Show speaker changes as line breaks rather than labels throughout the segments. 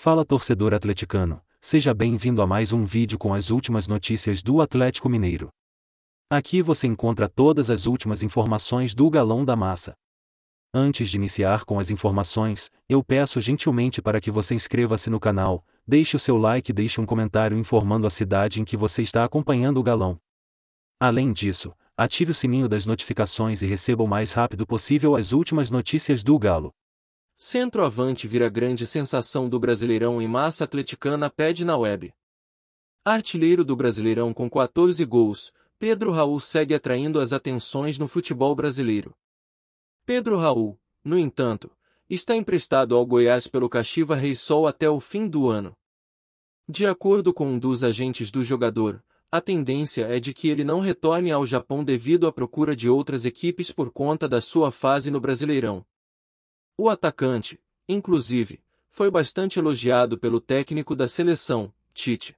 Fala torcedor atleticano, seja bem-vindo a mais um vídeo com as últimas notícias do Atlético Mineiro. Aqui você encontra todas as últimas informações do Galão da Massa. Antes de iniciar com as informações, eu peço gentilmente para que você inscreva-se no canal, deixe o seu like e deixe um comentário informando a cidade em que você está acompanhando o galão. Além disso, ative o sininho das notificações e receba o mais rápido possível as últimas notícias do Galo.
Centroavante vira grande sensação do Brasileirão e massa atleticana pede na web. Artilheiro do Brasileirão com 14 gols, Pedro Raul segue atraindo as atenções no futebol brasileiro. Pedro Raul, no entanto, está emprestado ao Goiás pelo Cachiva Rei Sol até o fim do ano. De acordo com um dos agentes do jogador, a tendência é de que ele não retorne ao Japão devido à procura de outras equipes por conta da sua fase no Brasileirão. O atacante, inclusive, foi bastante elogiado pelo técnico da seleção, Tite.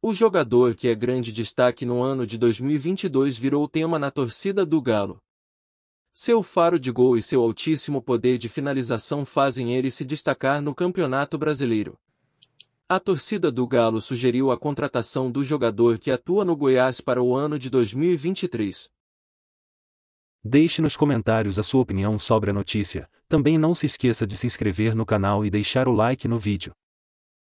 O jogador que é grande destaque no ano de 2022 virou tema na torcida do Galo. Seu faro de gol e seu altíssimo poder de finalização fazem ele se destacar no Campeonato Brasileiro. A torcida do Galo sugeriu a contratação do jogador que atua no Goiás para o ano de 2023. Deixe nos comentários a sua opinião sobre a notícia. Também não se esqueça
de se inscrever no canal e deixar o like no vídeo.